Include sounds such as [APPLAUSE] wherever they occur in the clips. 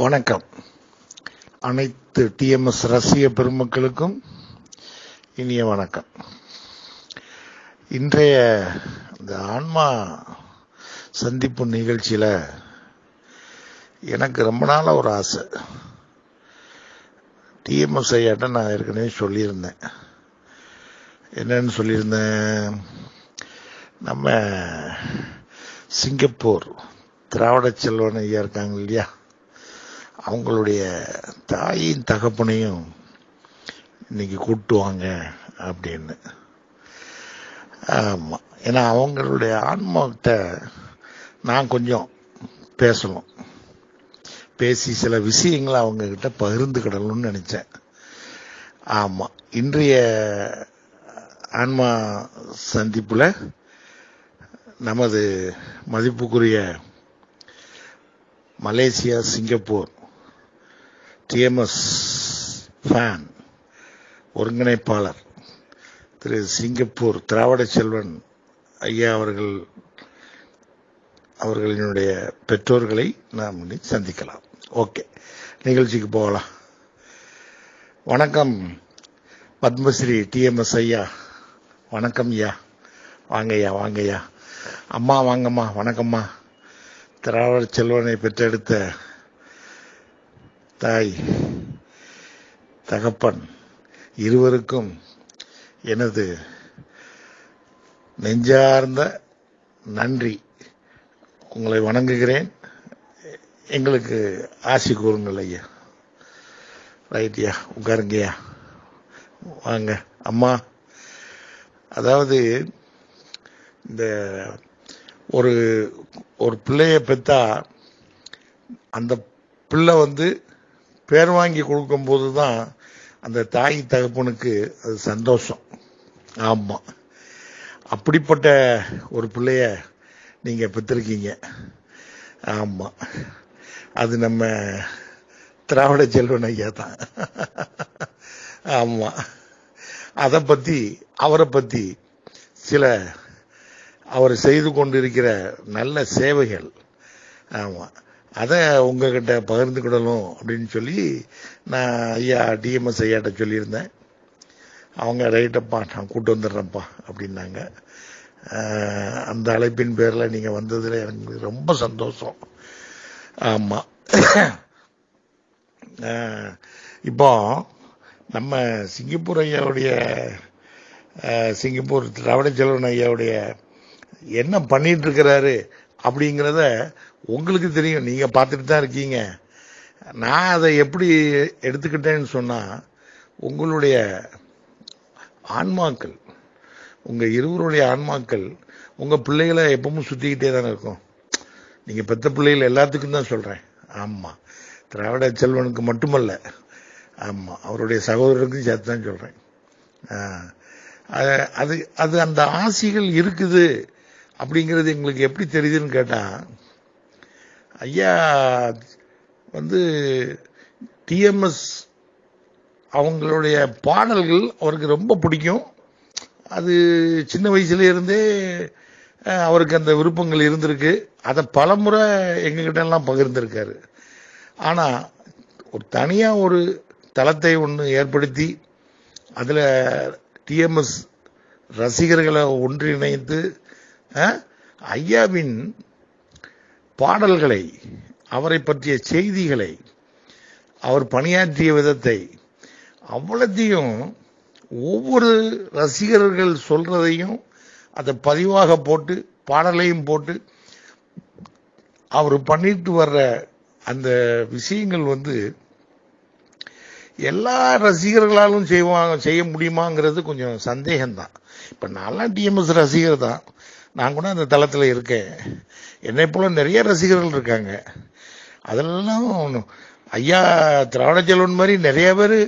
வணக்கம் அனைத்து டிஎம்எஸ் ரசிய பெருமக்களுக்கும் இனிய வணக்கம் இன்றைய இந்த ஆன்மா சந்திப்பு நிகழ்ச்சியில் எனக்கு ரொம்ப நாள ஒரு ஆசை டிஎம்எஸ் ஐயாட்ட நான் ஏற்கனவே சொல்லியிருந்தேன் என்னன்னு சொல்லியிருந்தேன் நம்ம சிங்கப்பூர் திராவிட செல்வன் ஐயா இருக்காங்க இல்லையா அவங்களுடைய தாயின் தகப்பனையும் இன்னைக்கு கூட்டுவாங்க அப்படின்னு ஆமாம் ஏன்னா அவங்களுடைய ஆன்மத்தை நான் கொஞ்சம் பேசணும் பேசி சில விஷயங்களை அவங்கக்கிட்ட பகிர்ந்துக்கிடணும்னு நினச்சேன் ஆமாம் இன்றைய ஆன்மா சந்திப்பில் நமது மதிப்புக்குரிய மலேசியா சிங்கப்பூர் டிஎம்எஸ் ஃபேன் ஒருங்கிணைப்பாளர் திரு சிங்கப்பூர் திராவிட செல்வன் ஐயா அவர்கள் அவர்களினுடைய பெற்றோர்களை நாம் சந்திக்கலாம் ஓகே நிகழ்ச்சிக்கு போகலாம் வணக்கம் பத்மஸ்ரீ டிஎம்எஸ் ஐயா வணக்கம் ஐயா வாங்கய்யா வாங்கய்யா அம்மா வாங்கம்மா வணக்கம்மா திராவிட செல்வனை பெற்றெடுத்த தாய் தகப்பன் இருவருக்கும் எனது நெஞ்சார்ந்த நன்றி உங்களை வணங்குகிறேன் எங்களுக்கு ஆசி கூறுங்கள் ஐயா ரைட்யா உட்காருங்கய்யா வாங்க அம்மா அதாவது இந்த ஒரு ஒரு பிள்ளைய பெற்றா அந்த பிள்ளை வந்து பேர் வாங்கி போது தான் அந்த தாய் தகப்பனுக்கு அது சந்தோஷம் ஆமாம் அப்படிப்பட்ட ஒரு பிள்ளைய நீங்கள் பெற்றிருக்கீங்க ஆமாம் அது நம்ம திராவிட செல்வன் ஐயா தான் ஆமாம் அதை பற்றி அவரை பற்றி சில அவர் செய்து கொண்டிருக்கிற நல்ல சேவைகள் ஆமாம் அதை உங்ககிட்ட பகிர்ந்து பகிர்ந்துக்கிடணும் அப்படின்னு சொல்லி நான் ஐயா டிஎம்எஸ் ஐயாட்ட சொல்லியிருந்தேன் அவங்க ரைட்டப்பா நான் கூட்டு வந்துடுறேன்ப்பா அப்படின்னாங்க அந்த அழைப்பின் பேரில் நீங்கள் வந்ததில் எனக்கு ரொம்ப சந்தோஷம் ஆமாம் இப்போ நம்ம சிங்கப்பூர் ஐயாவுடைய சிங்கப்பூர் திராவிட செல்வன் ஐயாவுடைய என்ன பண்ணிட்டு இருக்கிறாரு அப்படிங்கிறத உங்களுக்கு தெரியும் நீங்கள் பார்த்துட்டு தான் இருக்கீங்க நான் அதை எப்படி எடுத்துக்கிட்டேன்னு சொன்னால் உங்களுடைய ஆன்மாக்கள் உங்கள் இருவருடைய ஆன்மாக்கள் உங்கள் பிள்ளைகளை எப்பவும் சுற்றிக்கிட்டே தானே இருக்கும் நீங்கள் பெற்ற பிள்ளைகள் எல்லாத்துக்கும் தான் சொல்கிறேன் ஆமாம் திராவிட செல்வனுக்கு மட்டுமல்ல ஆமாம் அவருடைய சகோதரருக்கும் சேர்த்து தான் சொல்கிறேன் அது அது அந்த ஆசிகள் இருக்குது அப்படிங்கிறது எங்களுக்கு எப்படி தெரியுதுன்னு கேட்டால் ஐயா வந்து டிஎம்எஸ் அவங்களுடைய பாடல்கள் அவருக்கு ரொம்ப பிடிக்கும் அது சின்ன வயசுலேருந்தே அவருக்கு அந்த விருப்பங்கள் இருந்திருக்கு அதை பலமுறை எல்லாம் பகிர்ந்திருக்காரு ஆனால் ஒரு தனியாக ஒரு தளத்தை ஒன்று ஏற்படுத்தி அதில் டிஎம்எஸ் ரசிகர்களை ஒன்றிணைத்து ஐயாவின் பாடல்களை அவரை பற்றிய செய்திகளை அவர் பணியாற்றிய விதத்தை அவ்வளத்தையும் ஒவ்வொரு ரசிகர்கள் சொல்றதையும் அதை பதிவாக போட்டு பாடலையும் போட்டு அவர் பண்ணிட்டு வர்ற அந்த விஷயங்கள் வந்து எல்லா ரசிகர்களாலும் செய்வாங்க செய்ய முடியுமாங்கிறது கொஞ்சம் சந்தேகம்தான் இப்போ நாலாம் டிஎம்எஸ் ரசிகர் தான் நான் கூட அந்த தளத்தில் இருக்கேன் என்னை போல நிறைய ரசிகர்கள் இருக்காங்க அதெல்லாம் ஐயா திராவிட செல்வன் மாதிரி நிறைய பேர்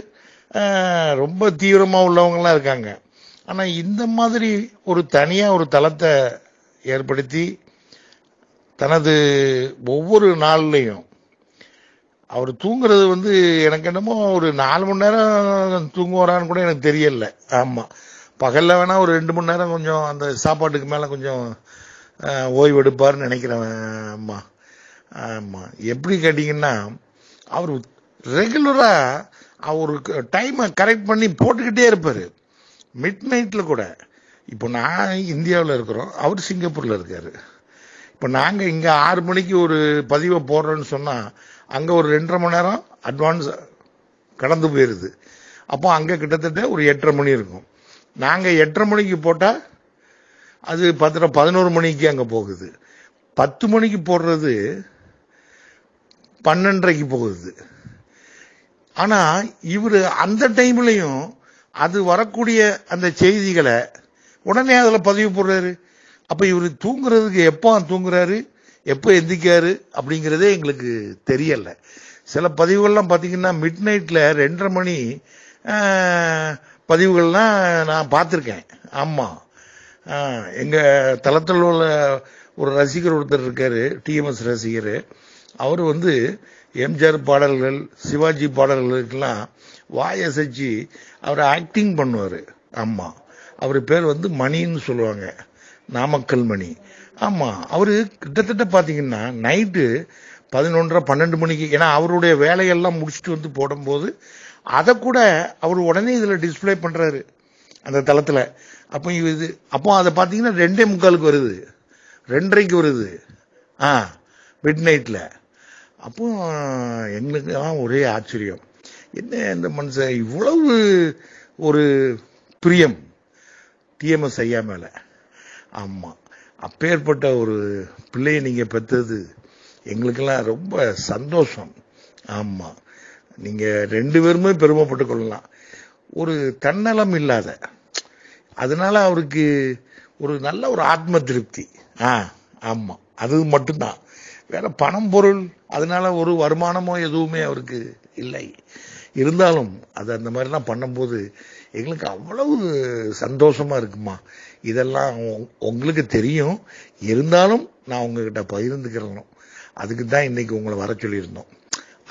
ரொம்ப தீவிரமாக உள்ளவங்களாம் இருக்காங்க ஆனால் இந்த மாதிரி ஒரு தனியாக ஒரு தளத்தை ஏற்படுத்தி தனது ஒவ்வொரு நாள்லையும் அவர் தூங்குறது வந்து எனக்கு என்னமோ ஒரு நாலு மணி நேரம் தூங்குவாரான்னு கூட எனக்கு தெரியல ஆமாம் பகலில் வேணால் ஒரு ரெண்டு மணி நேரம் கொஞ்சம் அந்த சாப்பாட்டுக்கு மேலே கொஞ்சம் ஓய்வு எடுப்பார்னு நினைக்கிறேன் அம்மா ஆமாம் எப்படி கேட்டிங்கன்னா அவர் ரெகுலராக அவருக்கு டைமை கரெக்ட் பண்ணி போட்டுக்கிட்டே இருப்பார் மிட் நைட்டில் கூட இப்போ நான் இந்தியாவில் இருக்கிறோம் அவர் சிங்கப்பூரில் இருக்கார் இப்போ நாங்கள் இங்கே ஆறு மணிக்கு ஒரு பதிவை போடுறோன்னு சொன்னால் அங்கே ஒரு ரெண்டரை மணி நேரம் அட்வான்ஸ் கடந்து போயிடுது அப்போ அங்கே கிட்டத்தட்ட ஒரு எட்டரை மணி இருக்கும் நாங்கள் எட்டரை மணிக்கு போட்டால் அது பத்திர பதினோரு மணிக்கு அங்கே போகுது பத்து மணிக்கு போடுறது பன்னெண்டரைக்கு போகுது ஆனால் இவர் அந்த டைம்லையும் அது வரக்கூடிய அந்த செய்திகளை உடனே அதில் பதிவு போடுறாரு அப்போ இவர் தூங்குறதுக்கு எப்போ தூங்குறாரு எப்போ எந்திக்காரு அப்படிங்கிறதே எங்களுக்கு தெரியலை சில பதிவுகள்லாம் பார்த்தீங்கன்னா மிட் நைட்டில் ரெண்டரை மணி பதிவுகள்லாம் நான் பார்த்துருக்கேன் ஆமாம் எங்கள் தளத்தில் உள்ள ஒரு ரசிகர் ஒருத்தர் இருக்கார் டிஎம்எஸ் ரசிகர் அவர் வந்து எம்ஜிஆர் பாடல்கள் சிவாஜி பாடல்களுக்கெல்லாம் வாயசைச்சு அவர் ஆக்டிங் பண்ணுவார் ஆமாம் அவர் பேர் வந்து மணின்னு சொல்லுவாங்க நாமக்கல் மணி ஆமாம் அவர் கிட்டத்தட்ட பார்த்தீங்கன்னா நைட்டு பதினொன்றரை பன்னெண்டு மணிக்கு ஏன்னா அவருடைய வேலையெல்லாம் முடிச்சுட்டு வந்து போடும்போது அதை கூட அவர் உடனே இதில் டிஸ்பிளே பண்ணுறாரு அந்த தளத்தில் அப்போ இது அப்போ அதை பார்த்தீங்கன்னா ரெண்டே முக்காலுக்கு வருது ரெண்டரைக்கு வருது ஆ மிட் நைட்டில் அப்போ எங்களுக்கு தான் ஒரே ஆச்சரியம் என்ன இந்த மனுஷன் இவ்வளவு ஒரு பிரியம் டிஎம்எஸ் ஐயா மேலே ஆமாம் அப்பேற்பட்ட ஒரு பிள்ளையை நீங்கள் பெற்றது எங்களுக்கெல்லாம் ரொம்ப சந்தோஷம் ஆமாம் நீங்க ரெண்டு பேருமே பெருமைப்பட்டு கொள்ளலாம் ஒரு தன்னலம் இல்லாத அதனால அவருக்கு ஒரு நல்ல ஒரு ஆத்ம திருப்தி ஆ ஆமா அது மட்டும்தான் வேற பணம் பொருள் அதனால ஒரு வருமானமோ எதுவுமே அவருக்கு இல்லை இருந்தாலும் அது அந்த மாதிரிலாம் பண்ணும்போது எங்களுக்கு அவ்வளவு சந்தோஷமா இருக்குமா இதெல்லாம் உங்களுக்கு தெரியும் இருந்தாலும் நான் உங்ககிட்ட பகிர்ந்துக்கிறணும் அதுக்கு தான் இன்னைக்கு உங்களை வர சொல்லியிருந்தோம்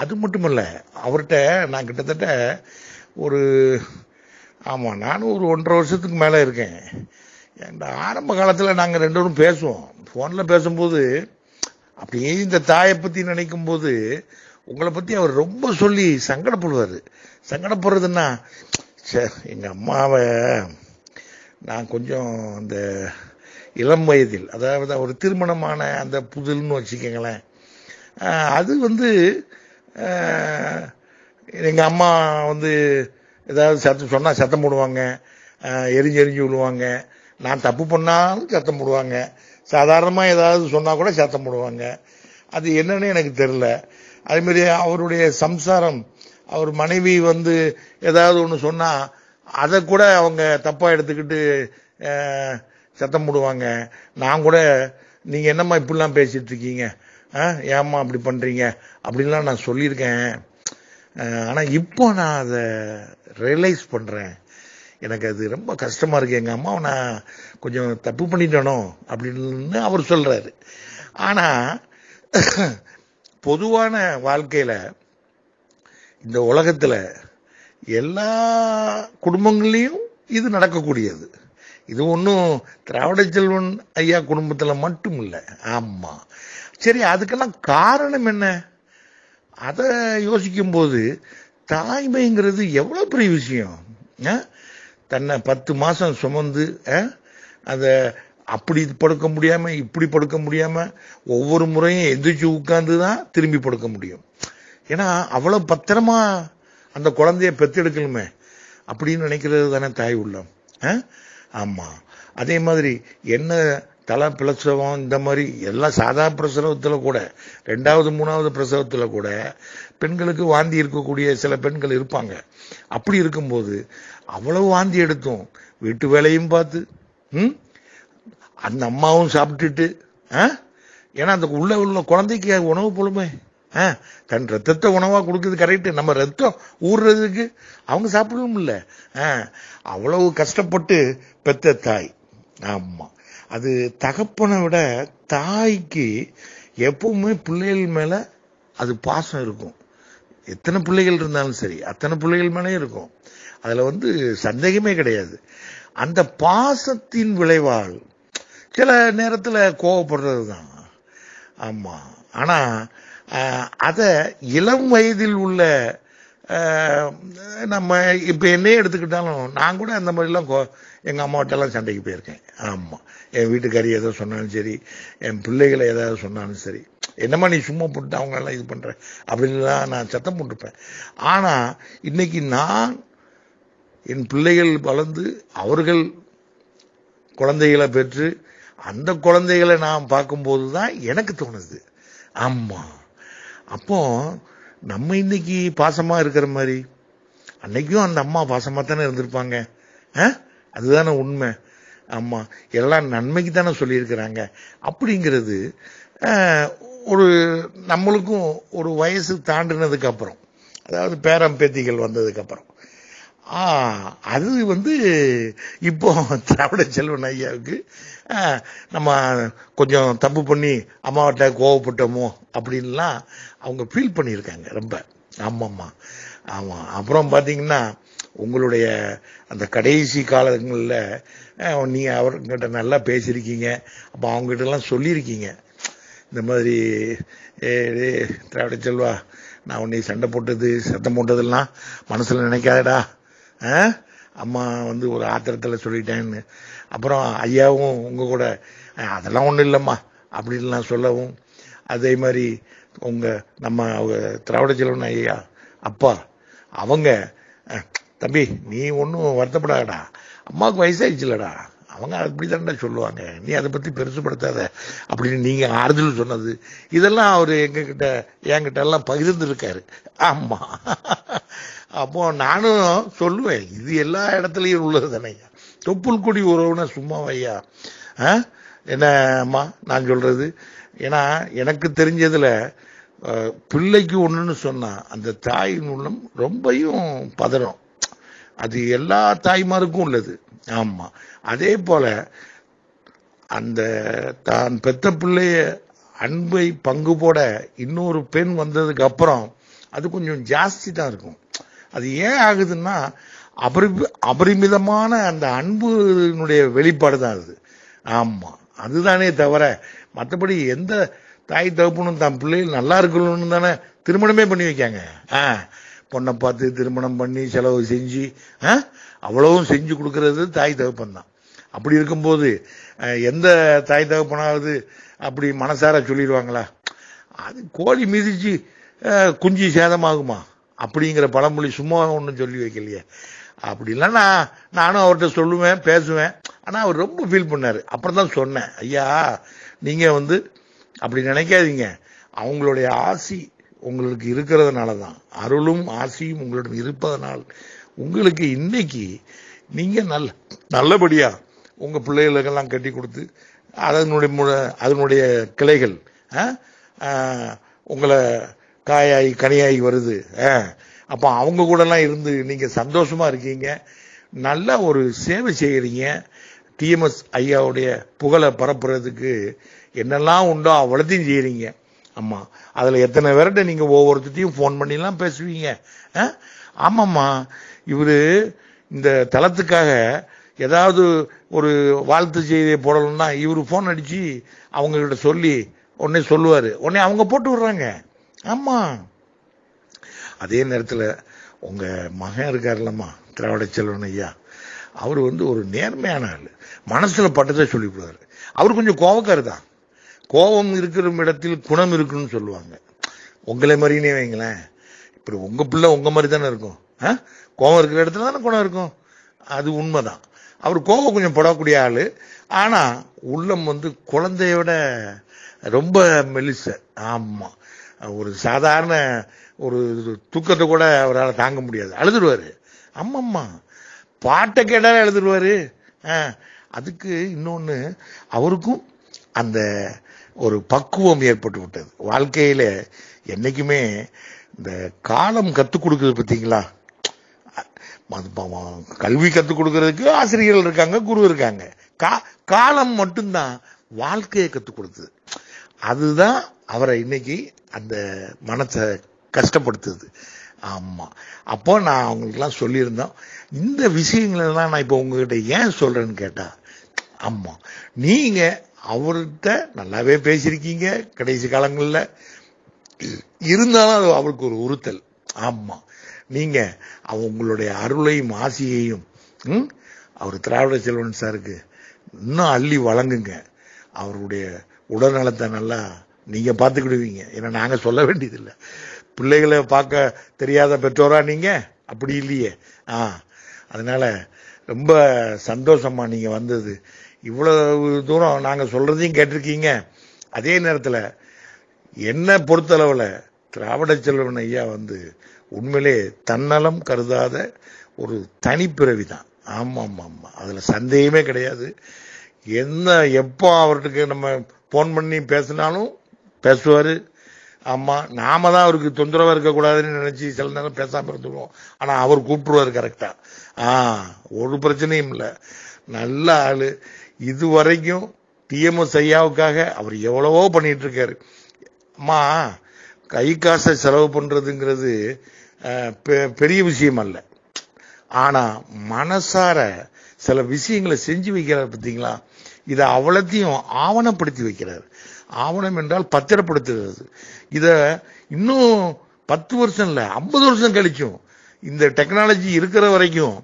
அது மட்டுமல்ல அவர்கிட்ட நான் கிட்டத்தட்ட ஒரு ஆமாம் நானும் ஒரு ஒன்றரை வருஷத்துக்கு மேலே இருக்கேன் என் ஆரம்ப காலத்தில் நாங்கள் ரெண்டு பேரும் பேசுவோம் ஃபோனில் பேசும்போது அப்படியே இந்த தாயை பற்றி நினைக்கும் போது உங்களை பற்றி அவர் ரொம்ப சொல்லி சங்கடப்படுவார் சங்கடப்படுறதுன்னா சே எங்கள் அம்மாவை நான் கொஞ்சம் அந்த இளம் வயதில் அதாவது ஒரு திருமணமான அந்த புதில்னு வச்சுக்கோங்களேன் அது வந்து எங்கள் அம்மா வந்து ஏதாவது சத்தம் சொன்னால் சத்தம் போடுவாங்க எரிஞ்சு எரிஞ்சு விடுவாங்க நான் தப்பு பண்ணாலும் சத்தம் போடுவாங்க சாதாரணமாக ஏதாவது சொன்னால் கூட சத்தம் போடுவாங்க அது என்னன்னு எனக்கு தெரில அதுமாரி அவருடைய சம்சாரம் அவர் மனைவி வந்து ஏதாவது ஒன்று சொன்னால் அதை கூட அவங்க தப்பாக எடுத்துக்கிட்டு சத்தம் போடுவாங்க நான் கூட நீங்கள் என்னம்மா இப்படிலாம் பேசிகிட்டு இருக்கீங்க ஏம்மா அப்படி பண்ணுறீங்க அப்படின்லாம் நான் சொல்லியிருக்கேன் ஆனால் இப்போ நான் அதை ரியலைஸ் பண்ணுறேன் எனக்கு அது ரொம்ப கஷ்டமாக இருக்குது எங்கள் அம்மாவை நான் கொஞ்சம் தப்பு பண்ணிட்டனோ அப்படின்னு அவர் சொல்கிறாரு ஆனால் பொதுவான வாழ்க்கையில் இந்த உலகத்தில் எல்லா குடும்பங்கள்லேயும் இது நடக்கக்கூடியது இது ஒன்றும் திராவிட செல்வன் ஐயா குடும்பத்தில் மட்டும் இல்லை ஆமாம் சரி அதுக்கெல்லாம் காரணம் என்ன அதை யோசிக்கும் போது தாய்மைங்கிறது எவ்வளோ பெரிய விஷயம் தன்னை பத்து மாதம் சுமந்து அதை அப்படி படுக்க முடியாமல் இப்படி படுக்க முடியாமல் ஒவ்வொரு முறையும் எந்திரிச்சு உட்காந்து தான் திரும்பி படுக்க முடியும் ஏன்னா அவ்வளோ பத்திரமா அந்த குழந்தைய பெத்தெடுக்கணுமே அப்படின்னு நினைக்கிறது தானே தாய் உள்ளம் ஆமாம் அதே மாதிரி என்ன தல பிரசவம் இந்த மாதிரி எல்லாம் சாதா பிரசவத்தில் கூட ரெண்டாவது மூணாவது பிரசவத்தில் கூட பெண்களுக்கு வாந்தி இருக்கக்கூடிய சில பெண்கள் இருப்பாங்க அப்படி இருக்கும்போது அவ்வளவு வாந்தி எடுத்தோம் வீட்டு வேலையும் பார்த்து ம் அந்த அம்மாவும் சாப்பிட்டுட்டு ஏன்னா அந்த உள்ள உள்ள குழந்தைக்கு உணவு போலுமே தன் ரத்தத்தை உணவாக கொடுக்குறது கரெக்டு நம்ம ரத்தம் ஊறுறதுக்கு அவங்க சாப்பிடவும் இல்லை அவ்வளவு கஷ்டப்பட்டு பெத்த தாய் ஆமாம் அது தகப்பனை விட தாய்க்கு எப்பவுமே பிள்ளைகள் மேல அது பாசம் இருக்கும் எத்தனை பிள்ளைகள் இருந்தாலும் சரி அத்தனை பிள்ளைகள் மேலே இருக்கும் அதில் வந்து சந்தேகமே கிடையாது அந்த பாசத்தின் விளைவால் சில நேரத்தில் கோவப்படுறது தான் ஆமாம் ஆனால் அதை இளம் வயதில் உள்ள நம்ம இப்போ என்னையே எடுத்துக்கிட்டாலும் நான் கூட அந்த மாதிரிலாம் கோ எங்கள் அம்மாவட்டெல்லாம் சண்டைக்கு போயிருக்கேன் ஆமாம் என் வீட்டுக்காரி ஏதோ சொன்னாலும் சரி என் பிள்ளைகளை ஏதாவது சொன்னாலும் சரி என்னம்மா நீ சும்மா போட்டு அவங்க எல்லாம் இது பண்ணுற அப்படின்லாம் நான் சத்தம் போட்டுப்பேன் ஆனால் இன்னைக்கு நான் என் பிள்ளைகள் வளர்ந்து அவர்கள் குழந்தைகளை பெற்று அந்த குழந்தைகளை நான் பார்க்கும்போது தான் எனக்கு தோணுது ஆமாம் அப்போது நம்ம இன்னைக்கு பாசமா இருக்கிற மாதிரி அன்னைக்கும் அந்த அம்மா பாசமா தானே இருந்திருப்பாங்க அதுதானே உண்மை ஆமா எல்லாம் நன்மைக்கு தானே சொல்லியிருக்கிறாங்க அப்படிங்கிறது ஒரு நம்மளுக்கும் ஒரு வயசு தாண்டினதுக்கு அப்புறம் அதாவது பேரம் பேத்திகள் அப்புறம் அது வந்து இப்போ திராவிட செல்வன் ஐயாவுக்கு நம்ம கொஞ்சம் தப்பு பண்ணி அம்மாவட்ட கோவப்பட்டோமோ அப்படின்லாம் அவங்க ஃபீல் பண்ணியிருக்காங்க ரொம்ப ஆமாம்மா ஆமாம் அப்புறம் பார்த்தீங்கன்னா உங்களுடைய அந்த கடைசி காலங்களில் நீங்கள் அவர்கிட்ட நல்லா பேசியிருக்கீங்க அப்போ அவங்ககிட்டலாம் சொல்லியிருக்கீங்க இந்த மாதிரி திராவிட செல்வா நான் உன்னை சண்டை போட்டது சத்தம் போட்டதெல்லாம் மனசில் நினைக்காதடா அம்மா வந்து ஒரு ஆத்திரத்தில் சொல்லிட்டேன்னு அப்புறம் ஐயாவும் உங்கள் கூட அதெல்லாம் ஒன்றும் இல்லைம்மா அப்படின்லாம் சொல்லவும் அதே மாதிரி உங்கள் நம்ம அவங்க திராவிட செல்வன் ஐயா அப்பா அவங்க தம்பி நீ ஒன்றும் வருத்தப்படாடா அம்மாவுக்கு வயசாகிடுச்சுலடா அவங்க அப்படி தான்டா சொல்லுவாங்க நீ அதை பற்றி பெருசுப்படுத்தாத அப்படின்னு நீங்கள் ஆறுதல் சொன்னது இதெல்லாம் அவர் எங்ககிட்ட என்கிட்ட எல்லாம் பகிர்ந்துருக்காரு ஆமாம் அப்போ நானும் சொல்லுவேன் இது எல்லா இடத்துலையும் உள்ளது தானே தொப்புள் கொடி உறவுனா சும்மா ஐயா என்ன அம்மா நான் சொல்கிறது ஏன்னா எனக்கு தெரிஞ்சதில் பிள்ளைக்கு ஒன்றுன்னு சொன்னால் அந்த தாயின் உள்ளம் ரொம்பையும் பதறும் அது எல்லா தாய்மாருக்கும் உள்ளது ஆமாம் அதே போல் அந்த தான் பெத்த பிள்ளைய அன்பை பங்கு போட இன்னொரு பெண் வந்ததுக்கு அப்புறம் அது கொஞ்சம் ஜாஸ்தி தான் இருக்கும் அது ஏன் ஆகுதுன்னா அபரி அபரிமிதமான அந்த அன்புனுடைய வெளிப்பாடு தான் அது ஆமாம் அதுதானே தவிர மற்றபடி எந்த தாய் தகப்பனும் தான் பிள்ளைகள் நல்லா இருக்கணும்னு தானே திருமணமே பண்ணி வைக்காங்க ஆ பொண்ணை பார்த்து திருமணம் பண்ணி செலவு செஞ்சு அவ்வளவும் செஞ்சு கொடுக்கறது தாய் தகப்பன் தான் அப்படி இருக்கும்போது எந்த தாய் தகுப்பனாவது அப்படி மனசார சொல்லிடுவாங்களா அது கோழி மிதிச்சு குஞ்சு சேதமாகுமா அப்படிங்கிற பழமொழி சும்மா ஒன்றும் சொல்லி வைக்கலையே அப்படிலாம் நான் நானும் அவர்கிட்ட சொல்லுவேன் பேசுவேன் ஆனால் அவர் ரொம்ப ஃபீல் பண்ணார் அப்புறம் தான் சொன்னேன் ஐயா நீங்கள் வந்து அப்படி நினைக்காதீங்க அவங்களுடைய ஆசி உங்களுக்கு இருக்கிறதுனால தான் அருளும் ஆசியும் உங்களிடம் இருப்பதனால் உங்களுக்கு இன்னைக்கு நீங்கள் நல்ல நல்லபடியாக உங்கள் பிள்ளைகளுக்கெல்லாம் கட்டி கொடுத்து அதனுடைய அதனுடைய கிளைகள் உங்களை காயாகி கனியாகி வருது அப்போ அவங்க கூடலாம் இருந்து நீங்கள் சந்தோஷமாக இருக்கீங்க நல்லா ஒரு சேவை செய்கிறீங்க டிஎம்எஸ் ஐயாவுடைய புகழை பரப்புறதுக்கு என்னெல்லாம் உண்டோ அவ்வளோத்தையும் செய்கிறீங்க ஆமாம் அதில் எத்தனை பேர்கிட்ட நீங்கள் ஒவ்வொருத்தையும் ஃபோன் பண்ணிலாம் பேசுவீங்க ஆமாம்மா இவர் இந்த தளத்துக்காக ஏதாவது ஒரு வாழ்த்து செய்தியை போடணும்னா இவர் ஃபோன் அடித்து அவங்கக்கிட்ட சொல்லி உடனே சொல்லுவார் உடனே அவங்க போட்டு விடுறாங்க ஆமாம் அதே நேரத்தில் உங்கள் மகன் இருக்கார்லம்மா திராவிட செல்வன் ஐயா அவர் வந்து ஒரு நேர்மையான ஆள் மனசில் பட்டதை சொல்லிவிடுவார் அவர் கொஞ்சம் கோவக்கார் தான் கோபம் இருக்கிற இடத்தில் குணம் இருக்குன்னு சொல்லுவாங்க உங்களை மாதிரினே வைங்களேன் இப்படி உங்கள் பிள்ளை உங்கள் மாதிரி தானே இருக்கும் ஆ கோபம் இருக்கிற இடத்துல தானே குணம் இருக்கும் அது உண்மைதான் அவர் கோபம் கொஞ்சம் படக்கூடிய ஆள் ஆனால் உள்ளம் வந்து குழந்தையோட ரொம்ப மெலிச ஆமாம் ஒரு சாதாரண ஒரு தூக்கத்தை கூட அவரால் தாங்க முடியாது அழுதுடுவார் ஆமாம்மா பாட்டை கேட்டாலும் எழுதிடுவார் அதுக்கு இன்னொன்று அவருக்கும் அந்த ஒரு பக்குவம் ஏற்பட்டு விட்டது வாழ்க்கையில் என்றைக்குமே இந்த காலம் கற்றுக் கொடுக்குறது பார்த்தீங்களா கல்வி கற்றுக் கொடுக்கறதுக்கு ஆசிரியர்கள் இருக்காங்க குரு இருக்காங்க கா காலம் மட்டும்தான் வாழ்க்கையை கற்றுக் கொடுத்தது அதுதான் அவரை இன்னைக்கு அந்த மனத்தை கஷ்டப்படுத்துது ஆமாம் அப்போ நான் அவங்களுக்குலாம் சொல்லியிருந்தோம் இந்த விஷயங்களெல்லாம் நான் இப்போ உங்ககிட்ட ஏன் சொல்கிறேன்னு கேட்டால் ஆமாம் நீங்கள் அவர்கிட்ட நல்லாவே பேசியிருக்கீங்க கடைசி காலங்களில் இருந்தாலும் அது அவருக்கு ஒரு உறுத்தல் ஆமாம் நீங்கள் அவங்களுடைய அருளையும் ஆசையையும் அவர் திராவிட செல்வன் சாருக்கு இன்னும் அள்ளி வழங்குங்க அவருடைய உடல்நலத்தை நல்லா நீங்கள் பார்த்துக்கிடுவீங்க ஏன்னா நாங்கள் சொல்ல வேண்டியதில்லை பிள்ளைகளை பார்க்க தெரியாத பெற்றோரா நீங்கள் அப்படி இல்லையே ஆ அதனால் ரொம்ப சந்தோஷமாக நீங்கள் வந்தது இவ்வளோ தூரம் நாங்கள் சொல்கிறதையும் கேட்டிருக்கீங்க அதே நேரத்தில் என்னை பொறுத்தளவில் திராவிட செல்வன் ஐயா வந்து உண்மையிலே தன்னலம் கருதாத ஒரு தனிப்பிறவி தான் ஆமாம் ஆமாம் ஆமாம் அதில் சந்தேகமே கிடையாது என்ன எப்போ அவர்களுக்கு நம்ம ஃபோன் பண்ணி பேசினாலும் பேசுவார் ஆமா நாம தான் அவருக்கு தொந்தரவா இருக்கக்கூடாதுன்னு நினைச்சு சில நேரம் பேசாம இருந்துருவோம் ஆனா அவர் கூப்பிடுவாரு கரெக்டா ஆ ஒரு பிரச்சனையும் இல்லை நல்ல ஆளு இது வரைக்கும் டிஎம்எஸ் ஐயாவுக்காக அவர் எவ்வளவோ பண்ணிட்டு இருக்காரு அம்மா கை காசை செலவு பண்றதுங்கிறது பெரிய விஷயம் அல்ல ஆனா மனசார சில விஷயங்களை செஞ்சு வைக்கிறார் பார்த்தீங்களா இதை அவ்வளத்தையும் ஆவணப்படுத்தி வைக்கிறார் ஆவணம் என்றால் பத்திரப்படுத்துகிறது இதை இன்னும் பத்து வருஷம் இல்லை ஐம்பது வருஷம் கழிக்கும் இந்த டெக்னாலஜி இருக்கிற வரைக்கும்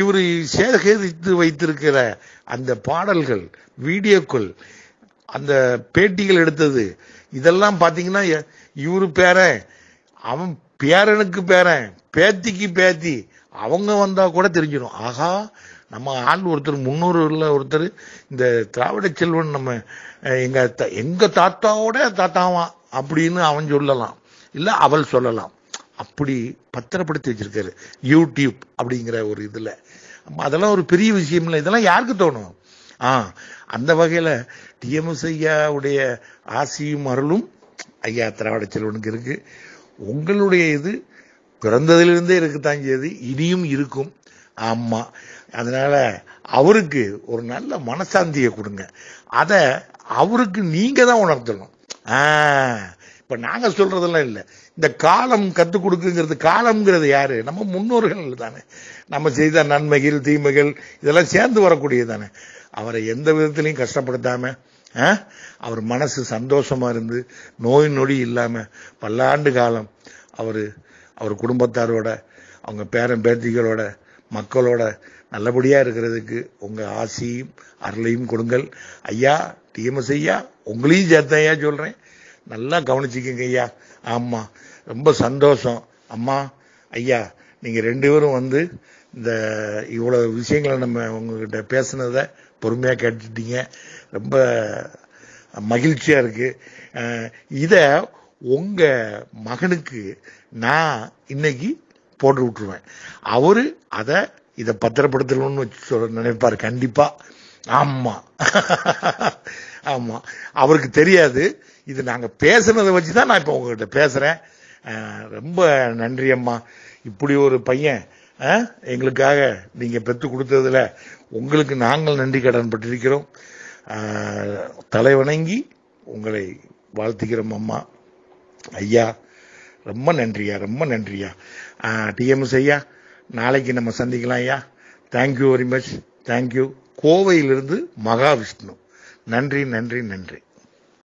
இவர் சேகரித்து வைத்திருக்கிற அந்த பாடல்கள் வீடியோக்கள் அந்த பேட்டிகள் எடுத்தது இதெல்லாம் பார்த்தீங்கன்னா இவர் பேரன் அவன் பேரனுக்கு பேரன் பேத்திக்கு பேத்தி அவங்க வந்தா கூட தெரிஞ்சிடும் ஆகா நம்ம ஆள் ஒருத்தர் முன்னூறுல ஒருத்தர் இந்த திராவிட செல்வன் நம்ம எங்க எங்க தாத்தாவோட தாத்தாவாம் அப்படின்னு அவன் சொல்லலாம் இல்லை அவள் சொல்லலாம் அப்படி பத்திரப்படுத்தி வச்சிருக்காரு யூடியூப் அப்படிங்கிற ஒரு இதில் அதெல்லாம் ஒரு பெரிய விஷயம் இல்லை இதெல்லாம் யாருக்கு தோணும் ஆ அந்த வகையில் டிஎம்எஸ் ஐயாவுடைய ஆசியும் அருளும் ஐயா திராவிட செல்வனுக்கு இருக்கு உங்களுடைய இது பிறந்ததிலிருந்தே இருக்குதான் செய்து இனியும் இருக்கும் ஆமாம் அதனால அவருக்கு ஒரு நல்ல மனசாந்தியை கொடுங்க அதை அவருக்கு நீங்க தான் உணர்த்தணும் இப்ப நாங்க சொல்றதெல்லாம் இல்லை இந்த காலம் கற்றுக் கொடுக்குங்கிறது காலம்ங்கிறது யாரு நம்ம முன்னோர்கள் தானே நம்ம செய்த நன்மைகள் தீமைகள் இதெல்லாம் சேர்ந்து வரக்கூடியது தானே அவரை எந்த விதத்திலையும் கஷ்டப்படுத்தாம அவர் மனசு சந்தோஷமா இருந்து நோய் நொடி இல்லாம பல்லாண்டு காலம் அவர் அவர் குடும்பத்தாரோட அவங்க பேரன் பேத்திகளோட மக்களோட நல்லபடியாக இருக்கிறதுக்கு உங்கள் ஆசையும் அருளையும் கொடுங்கள் ஐயா டிஎம்எஸ் ஐயா உங்களையும் சேர்த்த ஐயா சொல்கிறேன் நல்லா கவனிச்சுக்கோங்க ஐயா ஆமாம் ரொம்ப சந்தோஷம் அம்மா ஐயா நீங்கள் ரெண்டு பேரும் வந்து இந்த இவ்வளோ விஷயங்களை நம்ம உங்ககிட்ட பேசுனதை பொறுமையாக கேட்டுட்டீங்க ரொம்ப மகிழ்ச்சியாக இருக்குது இதை உங்கள் மகனுக்கு நான் இன்னைக்கு போட்டு விட்டுருவேன் அவரு அதை இதை பத்திரப்படுத்தணும்னு சொல்ல நினைப்பார் கண்டிப்பா ஆமா [LAUGHS] ஆமா அவருக்கு தெரியாது இது நாங்க பேசுனதை வச்சு தான் நான் இப்போ உங்ககிட்ட பேசுறேன் ரொம்ப நன்றி அம்மா இப்படி ஒரு பையன் எங்களுக்காக நீங்க பெற்று கொடுத்ததுல உங்களுக்கு நாங்கள் நன்றி கடன் பட்டிருக்கிறோம் தலை வணங்கி உங்களை வாழ்த்துக்கிறோம் அம்மா ஐயா ரொம்ப நன்றியா ரொம்ப நன்றியா டிஎம்எஸ் ஐயா நாளைக்கு நம்ம சந்திக்கலாம் ஐயா தேங்க்யூ வெரி மச் தேங்க்யூ கோவையிலிருந்து மகாவிஷ்ணு நன்றி நன்றி நன்றி